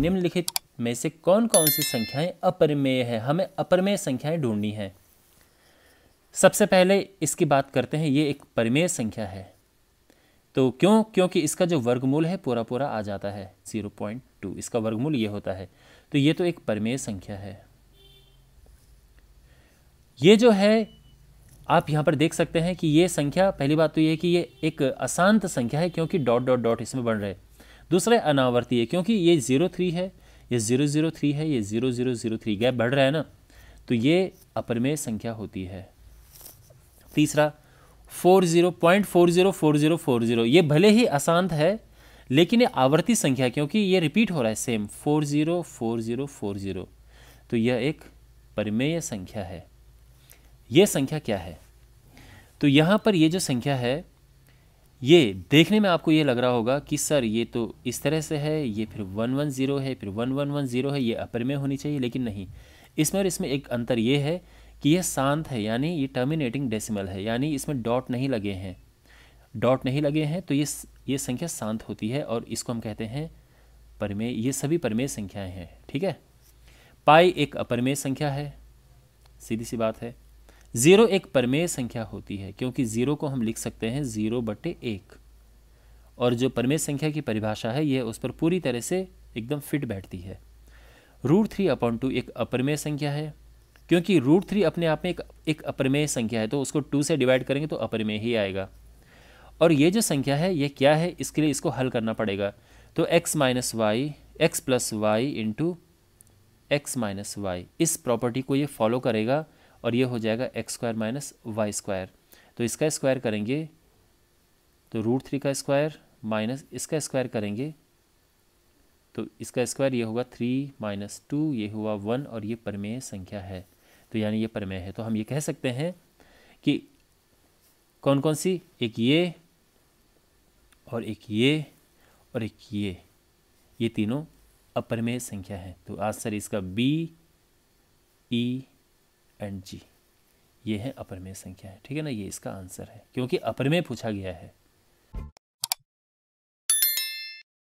निम्नलिखित में से कौन कौन सी संख्याएं अपरिमेय है हमें अपरिमेय संख्याएं ढूंढनी है सबसे पहले इसकी बात करते हैं ये एक परिमेय संख्या है तो क्यों क्योंकि इसका जो वर्गमूल है पूरा पूरा आ जाता है ज़ीरो पॉइंट टू इसका वर्गमूल ये होता है तो ये तो एक परिमेय संख्या है ये जो है आप यहाँ पर देख सकते हैं कि ये संख्या पहली बात तो ये है कि ये एक अशांत संख्या है क्योंकि डॉट डॉट डॉट इसमें बन रहे दूसरा अनावर्ती है क्योंकि ये ज़ीरो थ्री है ये ज़ीरो ज़ीरो थ्री है ये zero zero zero three gap बढ़ रहा है ना तो ये अपरमेय संख्या होती है तीसरा four zero point four zero four zero four zero ये भले ही अशांत है लेकिन ये आवर्ती संख्या क्योंकि ये रिपीट हो रहा है same four zero four zero four zero तो यह एक परिमेय संख्या है ये संख्या क्या है तो यहाँ पर ये जो संख्या है ये देखने में आपको ये लग रहा होगा कि सर ये तो इस तरह से है ये फिर वन वन ज़ीरो है फिर वन वन वन ज़ीरो है ये अपर में होनी चाहिए लेकिन नहीं इसमें और इसमें एक अंतर ये है कि यह शांत है यानी ये टर्मिनेटिंग डेसिमल है यानी इसमें डॉट नहीं लगे हैं डॉट नहीं लगे हैं तो ये ये संख्या शांत होती है और इसको हम कहते हैं परमेय ये सभी परमेय संख्याएं हैं ठीक है पाई एक अपरमेय संख्या है सीधी सी बात है ज़ीरो एक परमेय संख्या होती है क्योंकि ज़ीरो को हम लिख सकते हैं ज़ीरो बटे एक और जो परमेय संख्या की परिभाषा है यह उस पर पूरी तरह से एकदम फिट बैठती है रूट थ्री अपॉन टू एक अपरमेय संख्या है क्योंकि रूट थ्री अपने आप में एक एक अपरमेय संख्या है तो उसको टू से डिवाइड करेंगे तो अपरमेय ही आएगा और ये जो संख्या है ये क्या है इसके लिए इसको हल करना पड़ेगा तो X minus Y X plus Y into X minus Y इस प्रॉपर्टी को ये फॉलो करेगा और ये हो जाएगा X square minus Y square तो इसका स्क्वायर करेंगे तो रूट थ्री का स्क्वायर माइनस इसका स्क्वायर करेंगे तो इसका स्क्वायर ये होगा थ्री माइनस टू ये हुआ वन और ये परमेय संख्या है तो यानी ये परमेय है तो हम ये कह सकते हैं कि कौन कौन सी एक ये और एक ये और एक ये ये तीनों अपरमेय संख्या है तो आंसर इसका B E e, and G ये है अपरमेय संख्या है ठीक है ना ये इसका आंसर है क्योंकि अपरमेय पूछा गया है